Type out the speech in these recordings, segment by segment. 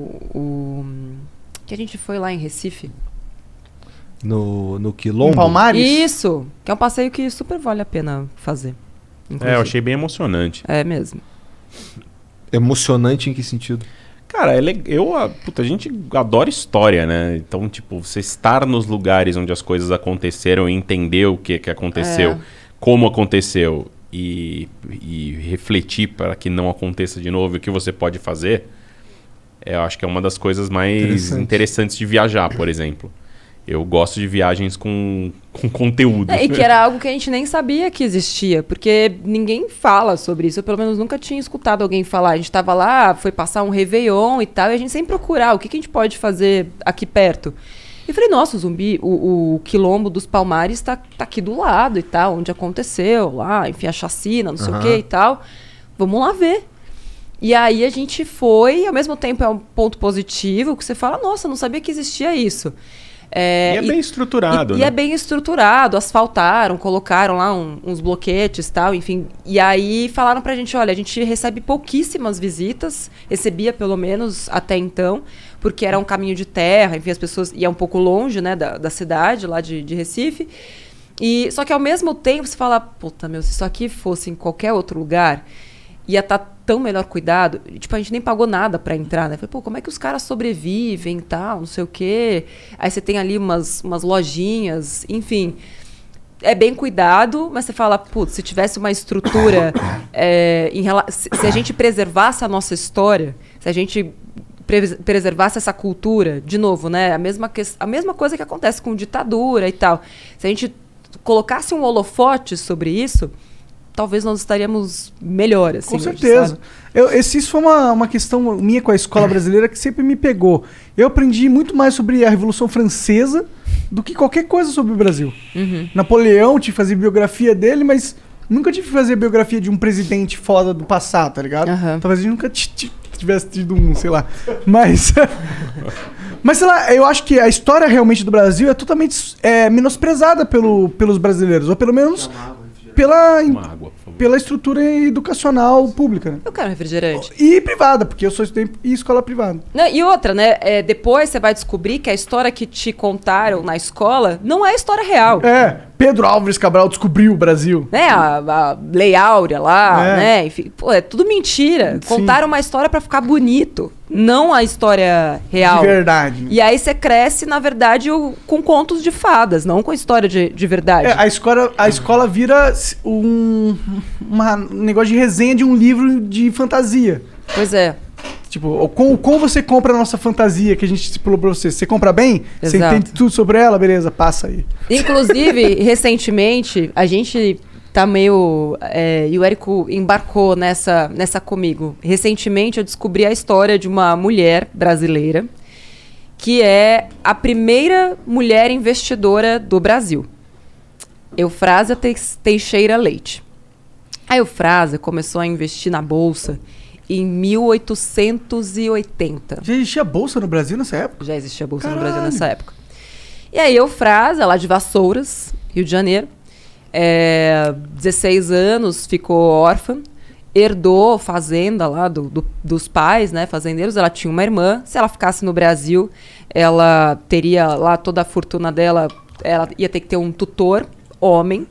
O, o, que a gente foi lá em Recife. No, no Quilombo? Em Palmares? Isso! Que é um passeio que super vale a pena fazer. Inclusive. É, eu achei bem emocionante. É mesmo. Emocionante em que sentido? Cara, é eu, a, ah, puta, a gente adora história, né? Então, tipo, você estar nos lugares onde as coisas aconteceram e entender o que, que aconteceu, é. como aconteceu e, e refletir para que não aconteça de novo e o que você pode fazer é, eu acho que é uma das coisas mais Interessante. interessantes de viajar, por exemplo. Eu gosto de viagens com, com conteúdo. É, e que era algo que a gente nem sabia que existia, porque ninguém fala sobre isso. Eu, pelo menos, nunca tinha escutado alguém falar. A gente estava lá, foi passar um Réveillon e tal, e a gente sem procurar o que, que a gente pode fazer aqui perto. E falei, nossa, o zumbi, o, o quilombo dos palmares está tá aqui do lado e tal, onde aconteceu, lá, enfim, a chacina, não sei o que e tal. Vamos lá ver. E aí a gente foi, ao mesmo tempo é um ponto positivo, que você fala, nossa, não sabia que existia isso. É, e é e, bem estruturado. E, né? e, é bem estruturado, asfaltaram, colocaram lá um, uns bloquetes tal, enfim. E aí falaram pra gente: olha, a gente recebe pouquíssimas visitas, recebia pelo menos até então, porque era um caminho de terra, enfim, as pessoas. E é um pouco longe, né, da, da cidade, lá de, de Recife. E, só que ao mesmo tempo você fala: puta, meu, se isso aqui fosse em qualquer outro lugar ia estar tá tão melhor cuidado. Tipo, a gente nem pagou nada para entrar, né? Falei, pô, como é que os caras sobrevivem e tal, não sei o quê. Aí você tem ali umas, umas lojinhas, enfim. É bem cuidado, mas você fala, putz, se tivesse uma estrutura. É, em, se, se a gente preservasse a nossa história, se a gente preservasse essa cultura, de novo, né? A mesma, que, a mesma coisa que acontece com ditadura e tal. Se a gente colocasse um holofote sobre isso, talvez nós estaríamos melhor. Assim, com certeza. Eu, esse, isso foi uma, uma questão minha com a escola brasileira que sempre me pegou. Eu aprendi muito mais sobre a Revolução Francesa do que qualquer coisa sobre o Brasil. Uhum. Napoleão, te fazer biografia dele, mas nunca tive que fazer biografia de um presidente foda do passado, tá ligado? Uhum. Talvez a gente nunca tivesse tido um, sei lá. Mas. mas sei lá, eu acho que a história realmente do Brasil é totalmente é, menosprezada pelo, pelos brasileiros, ou pelo menos pela. Uma água pela estrutura educacional pública. Né? Eu quero refrigerante. E privada, porque eu sou estudante escola privada. Não, e outra, né? É, depois você vai descobrir que a história que te contaram na escola não é a história real. É. Pedro Álvares Cabral descobriu o Brasil. Né? A, a Lei Áurea lá, é. né? Enfim, pô, é tudo mentira. Sim. Contaram uma história para ficar bonito. Não a história real. De verdade. Né? E aí você cresce, na verdade, com contos de fadas, não com história de, de verdade. É, a escola, a escola vira um uma, um negócio de resenha de um livro de fantasia. Pois é. Tipo, com, com você compra a nossa fantasia que a gente pulou pra você? Você compra bem? Exato. Você entende tudo sobre ela? Beleza, passa aí. Inclusive, recentemente, a gente tá meio. É, e o Érico embarcou nessa, nessa comigo. Recentemente eu descobri a história de uma mulher brasileira que é a primeira mulher investidora do Brasil. Eufrásia Teixeira Leite. A Eufrasa começou a investir na bolsa em 1880. Já existia bolsa no Brasil nessa época? Já existia bolsa Caralho. no Brasil nessa época. E aí Eufrasa, lá de Vassouras, Rio de Janeiro, é, 16 anos, ficou órfã, herdou fazenda lá do, do, dos pais, né, fazendeiros. Ela tinha uma irmã. Se ela ficasse no Brasil, ela teria lá toda a fortuna dela. Ela ia ter que ter um tutor, homem,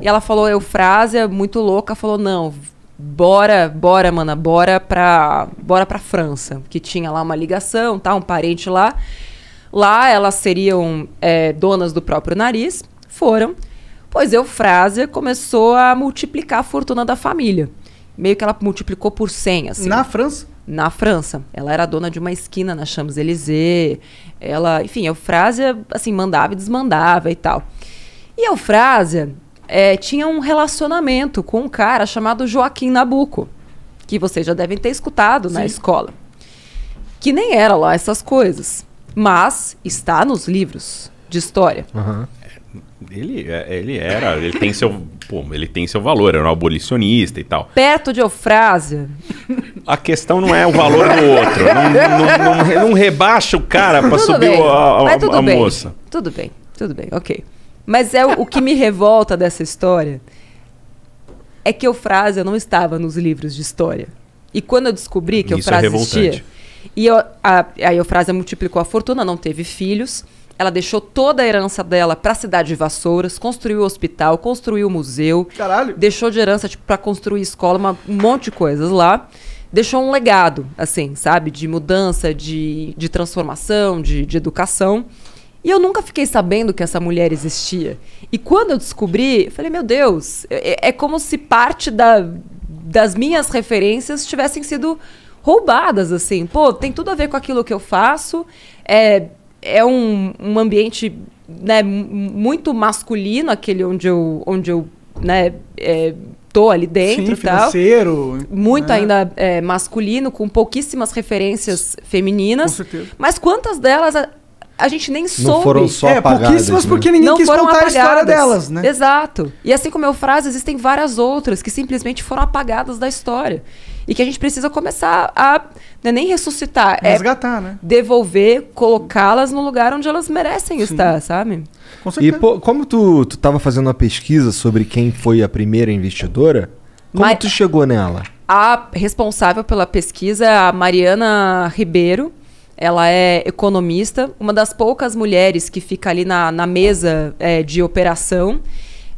e ela falou eufrásia, muito louca, falou: não, bora, bora, mana, bora pra, bora pra França. Que tinha lá uma ligação, tá? Um parente lá. Lá elas seriam é, donas do próprio nariz. Foram. Pois Eufrásia começou a multiplicar a fortuna da família. Meio que ela multiplicou por 100, assim. Na França? Na França. Ela era dona de uma esquina na Champs-Élysées. Ela, enfim, Eufrásia, assim, mandava e desmandava e tal. E Eufrásia é, tinha um relacionamento com um cara chamado Joaquim Nabuco, que vocês já devem ter escutado Sim. na escola. Que nem era lá essas coisas, mas está nos livros de história. Uhum. Ele, é, ele era, ele tem seu, pô, ele tem seu valor, era um abolicionista e tal. Perto de Eufrásia. A questão não é o valor do outro. não, não, não, não, rebaixa o cara para subir bem, a, a, a, a moça. Tudo bem, tudo bem, ok. Mas é o, que me revolta dessa história é que Eufrásia não estava nos livros de história. E quando eu descobri que o Eufrásia é existia, e eu, a, a Eufrásia multiplicou a fortuna, não teve filhos, ela deixou toda a herança dela para a cidade de Vassouras, construiu o hospital, construiu o museu, Caralho. deixou de herança para tipo, construir escola, uma, um monte de coisas lá. Deixou um legado, assim, sabe? De mudança, de, de transformação, de, de educação. E eu nunca fiquei sabendo que essa mulher existia. E quando eu descobri, eu falei, meu Deus, é, é, é como se parte da, das minhas referências tivessem sido roubadas, assim. Pô, tem tudo a ver com aquilo que eu faço. É, é um, um ambiente né, muito masculino, aquele onde eu, onde eu né, é, tô ali dentro Sim, financeiro, tal. Muito né? ainda é, masculino, com pouquíssimas referências femininas. Com certeza. Mas quantas delas a gente nem soube. foram só é, apagadas, pouquíssimas né? porque ninguém não quis foram contar apagadas. a história delas, né? Exato. E assim como eu frase, existem várias outras que simplesmente foram apagadas da história. E que a gente precisa começar a né, nem ressuscitar. É Resgatar, é né? Devolver, colocá-las no lugar onde elas merecem Sim. estar, sabe? Com certeza. E pô, como tu, tu tava fazendo uma pesquisa sobre quem foi a primeira investidora, como Mas... tu chegou nela? A responsável pela pesquisa é a Mariana Ribeiro, ela é economista, uma das poucas mulheres que fica ali na, na mesa é, de operação.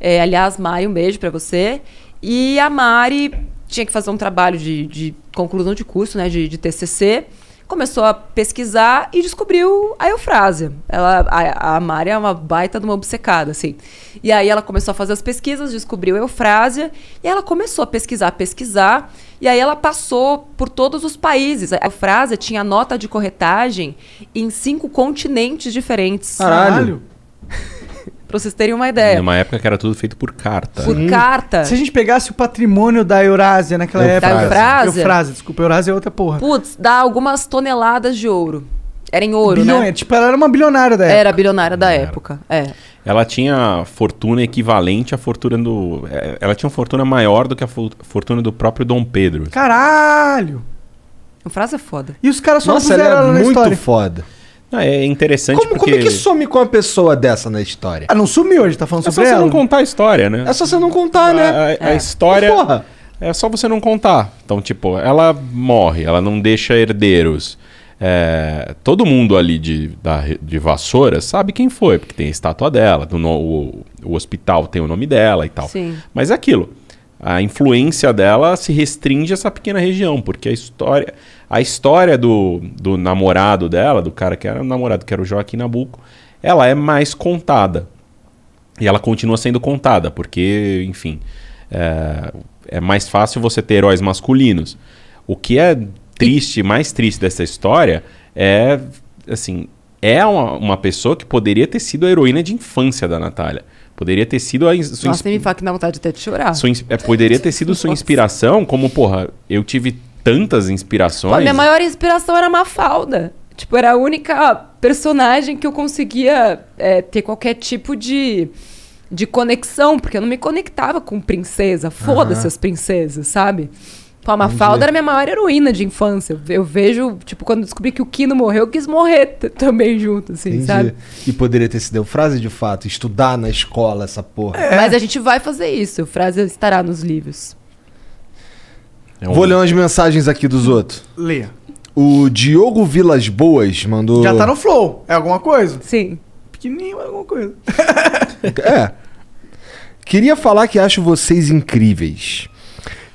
É, aliás, Mari, um beijo para você. E a Mari tinha que fazer um trabalho de, de conclusão de curso, né, de, de TCC começou a pesquisar e descobriu a Eufrásia. Ela, a, a Mari é uma baita de uma obcecada, assim. E aí ela começou a fazer as pesquisas, descobriu a Eufrásia, e ela começou a pesquisar, pesquisar, e aí ela passou por todos os países. A Eufrásia tinha nota de corretagem em cinco continentes diferentes. Caralho! Pra vocês terem uma ideia. Numa época que era tudo feito por carta. Por hum. carta. Se a gente pegasse o patrimônio da Eurásia naquela Eufrásia. época. Da Eufrásia. Eufrásia, desculpa, Eurásia é outra porra. Putz, dá algumas toneladas de ouro. Era em ouro, Bilhon... né? Tipo, ela era uma bilionária da época. Era bilionária da era. época, é. Ela tinha fortuna equivalente à fortuna do... É, ela tinha uma fortuna maior do que a fortuna do próprio Dom Pedro. Caralho! A frase é foda. E os caras só Nossa, ela, é ela na muito história. muito foda. Ah, é interessante como, porque... Como é que some com uma pessoa dessa na história? Ah, não sumiu, a gente tá falando é sobre ela. É só você não contar a história, né? É só você não contar, né? a, né? A, a é. história... Mas porra. É só você não contar. Então, tipo, ela morre, ela não deixa herdeiros. É, todo mundo ali de, da, de Vassoura sabe quem foi, porque tem a estátua dela, no, o, o hospital tem o nome dela e tal. Sim. Mas é aquilo a influência dela se restringe a essa pequena região, porque a história, a história do, do namorado dela, do cara que era o namorado, que era o Joaquim Nabuco, ela é mais contada. E ela continua sendo contada, porque, enfim, é, é mais fácil você ter heróis masculinos. O que é triste, mais triste dessa história é, assim, é uma, uma pessoa que poderia ter sido a heroína de infância da Natália. Poderia ter sido a. Sua Nossa, me fala que dá vontade até de chorar. Sua, é, poderia ter sido sua inspiração, como, porra, eu tive tantas inspirações. Pô, minha maior inspiração era Mafalda. Tipo, era a única personagem que eu conseguia é, ter qualquer tipo de, de conexão, porque eu não me conectava com princesa. Foda-se uhum. as princesas, sabe? Pô, a Mafalda era minha maior heroína de infância. Eu vejo, tipo, quando descobri que o Kino morreu, eu quis morrer também junto, assim, Entendi. sabe? E poderia ter sido o frase de fato, estudar na escola essa porra. É. Mas a gente vai fazer isso, frase estará nos livros. É um... Vou ler umas mensagens aqui dos outros. Lê. O Diogo Vilas Boas mandou. Já tá no flow, é alguma coisa? Sim. Pequenininho, mas alguma coisa. é. Queria falar que acho vocês incríveis.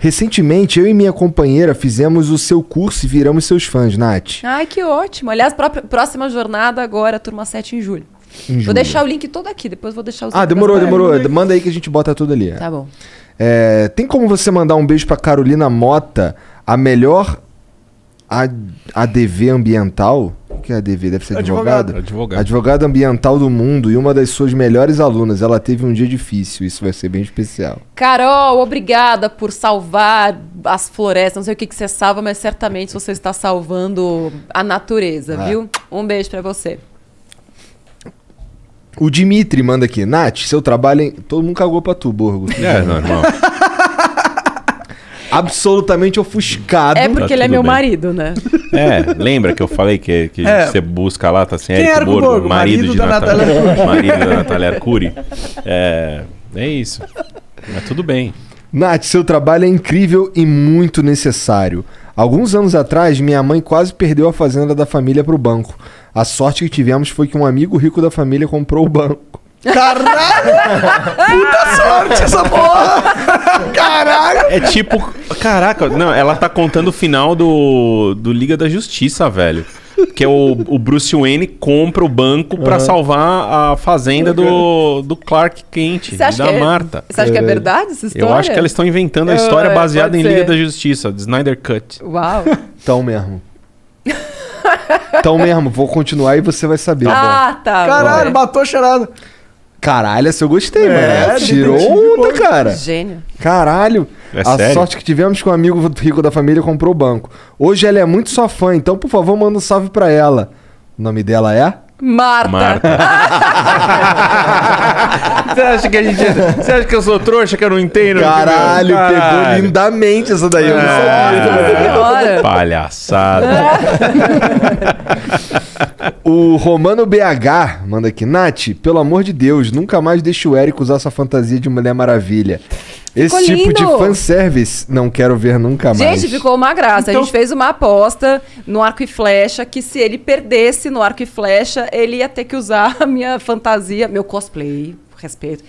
Recentemente, eu e minha companheira fizemos o seu curso e viramos seus fãs, Nath. Ai, que ótimo. Aliás, próxima jornada agora, turma 7 em julho. Em vou deixar o link todo aqui, depois vou deixar os Ah, demorou, demorou. Aí. Manda aí que a gente bota tudo ali. Tá bom. É, tem como você mandar um beijo para Carolina Mota, a melhor ADV ambiental? que é ADV? Deve ser advogado. advogado. Advogado. Advogado ambiental do mundo e uma das suas melhores alunas. Ela teve um dia difícil. Isso vai ser bem especial. Carol, obrigada por salvar as florestas. Não sei o que, que você salva, mas certamente você está salvando a natureza, ah. viu? Um beijo para você. O Dimitri manda aqui. Nath, seu trabalho em... Todo mundo cagou pra tu, Borgo. É, normal. absolutamente ofuscado. É porque tá ele é meu bem. marido, né? É, lembra que eu falei que, que é. você busca lá, tá assim, Quem Eric é Borgo, Borgo, marido, de da Natália, Natália Marido da Natália Arcuri. É, é isso. Mas tudo bem. Nath, seu trabalho é incrível e muito necessário. Alguns anos atrás, minha mãe quase perdeu a fazenda da família para o banco. A sorte que tivemos foi que um amigo rico da família comprou o banco. Caralho! Puta sorte essa porra! Caralho! É tipo. Caraca, não, ela tá contando o final do, do Liga da Justiça, velho. Que é o, o Bruce Wayne compra o banco pra salvar a fazenda do, do Clark Kent e da é, Marta. Você acha que é verdade essa história? Eu acho que elas estão inventando a história é, baseada em Liga da Justiça, de Snyder Cut. Uau! Então mesmo. Então mesmo, vou continuar e você vai saber. Ah, tá bom. tá. Caralho, bom. matou a charada. Caralho, essa eu gostei, é, mano. Tirou onda, cara. Gênio. Caralho. É a sério? sorte que tivemos com um amigo rico da família comprou o banco. Hoje ela é muito sua fã, então por favor manda um salve pra ela. O nome dela é? Marta. Marta. você, acha que a gente, você acha que eu sou trouxa, que eu não entendo? Caralho, Caralho. pegou lindamente essa daí. É. Eu não sabia. É. Palhaçada. O Romano BH manda aqui. Nath, pelo amor de Deus, nunca mais deixe o Eric usar sua fantasia de Mulher Maravilha. Esse ficou tipo lindo. de fanservice não quero ver nunca mais. Gente, ficou uma graça. Então... A gente então- fez uma aposta no arco e flecha que se ele perdesse no arco e flecha, ele ia ter que usar a minha fantasia, meu cosplay respeito,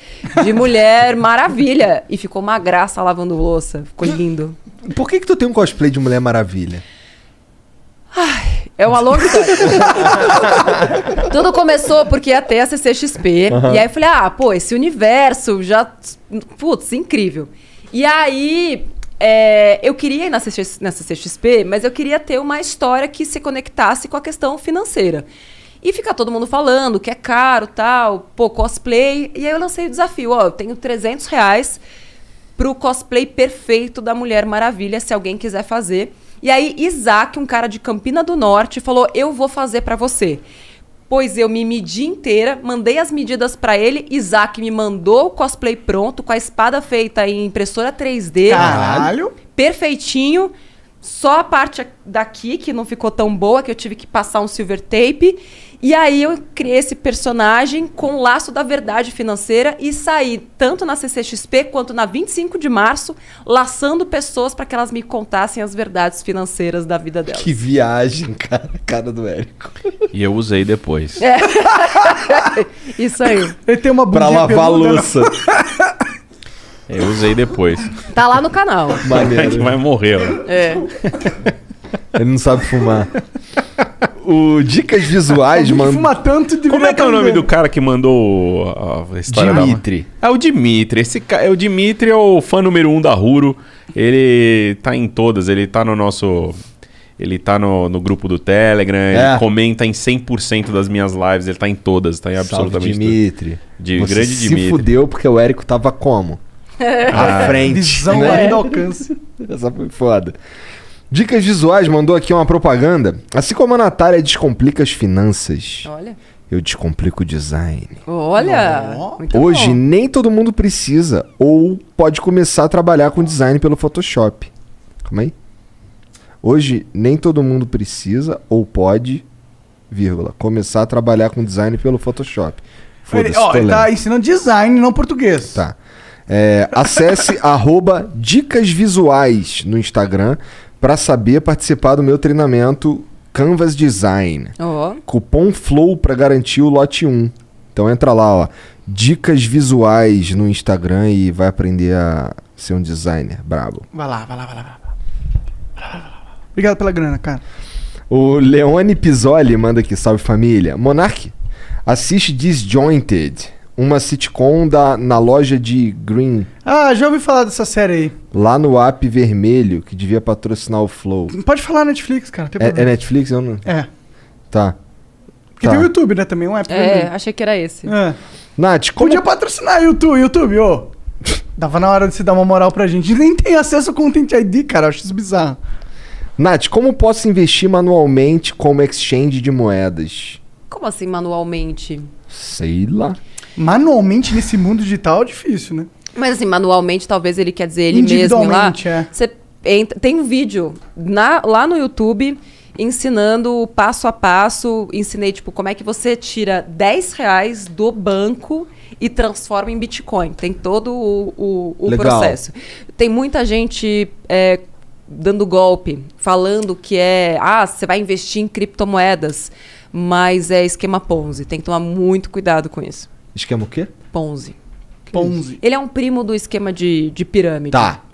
de Mulher Maravilha. E ficou uma graça lavando louça. Ficou lindo. Por que, que tu tem um cosplay de Mulher Maravilha? É uma longa história. Tudo começou porque ia ter a CCXP. Uhum. E aí eu falei, ah, pô, esse universo já. Putz, incrível. E aí. É, eu queria ir na, CX, na CCXP, mas eu queria ter uma história que se conectasse com a questão financeira. E fica todo mundo falando que é caro, tal, pô, cosplay. E aí eu lancei o desafio, ó, eu tenho 300 reais pro cosplay perfeito da Mulher Maravilha, se alguém quiser fazer. E aí Isaac, um cara de Campina do Norte, falou: "Eu vou fazer para você". Pois eu me medi inteira, mandei as medidas para ele, Isaac me mandou o cosplay pronto, com a espada feita em impressora 3D. Caralho! Perfeitinho. Só a parte daqui que não ficou tão boa, que eu tive que passar um silver tape. E aí eu criei esse personagem com o laço da verdade financeira e saí tanto na CCXP quanto na 25 de março, laçando pessoas para que elas me contassem as verdades financeiras da vida delas. Que viagem, cara, cara do Érico. E eu usei depois. É. Isso aí. Ele tem uma Pra lavar a né? louça. É, eu usei depois. Tá lá no canal. Maneiro. Vai morrer. Ó. É. Ele não sabe fumar o Dicas Visuais mandou Fuma tanto de Como é que é o nome do cara que mandou a história Dimitri. Da... É o Dimitri. Esse ca... é o Dimitri é o fã número um da Ruro. Ele tá em todas, ele tá no nosso ele tá no, no grupo do Telegram, é. ele comenta em 100% das minhas lives, ele tá em todas, tá em absolutamente Salve, Dimitri. Tudo. De Você grande se Dimitri. fudeu porque o Érico tava como? à frente. Visão né? alcance. Essa foi foda. Dicas Visuais mandou aqui uma propaganda. Assim como a Natália descomplica as finanças. Olha. Eu descomplico o design. Olha! Hoje bom. nem todo mundo precisa ou pode começar a trabalhar com design pelo Photoshop. Calma aí. Hoje nem todo mundo precisa ou pode, vírgula, começar a trabalhar com design pelo Photoshop. Ele, ó, ele tá ensinando design, não português. Tá. É, acesse arroba dicas visuais no Instagram para saber participar do meu treinamento Canvas Design. Oh. Cupom FLOW para garantir o lote 1. Então entra lá, ó. Dicas visuais no Instagram e vai aprender a ser um designer brabo. Vai lá, vai lá, vai lá. Vai lá, vai lá, vai lá. Obrigado pela grana, cara. O Leone Pisoli manda aqui, salve família. Monarque, assiste Disjointed uma sitcom da, na loja de Green. Ah, já ouvi falar dessa série aí. Lá no app vermelho, que devia patrocinar o Flow. Pode falar Netflix, cara. É, é, Netflix? Eu não... É. Tá. Porque tá. tem o YouTube, né? Também um app. É, vermelho. achei que era esse. É. Nath, como... Podia patrocinar o YouTube, YouTube, ô. Dava na hora de se dar uma moral pra gente. Nem tem acesso ao Content ID, cara. acho isso bizarro. Nath, como posso investir manualmente como exchange de moedas? Como assim, manualmente? Sei lá manualmente nesse mundo digital é difícil, né? Mas assim, manualmente talvez ele quer dizer ele mesmo lá. É. Você entra, tem um vídeo na, lá no YouTube ensinando passo a passo, ensinei tipo como é que você tira 10 reais do banco e transforma em Bitcoin. Tem todo o, o, o processo. Tem muita gente é, dando golpe, falando que é ah você vai investir em criptomoedas, mas é esquema Ponzi. Tem que tomar muito cuidado com isso. Esquema o quê? Ponzi. Ponzi. Ele é um primo do esquema de, de pirâmide. Tá.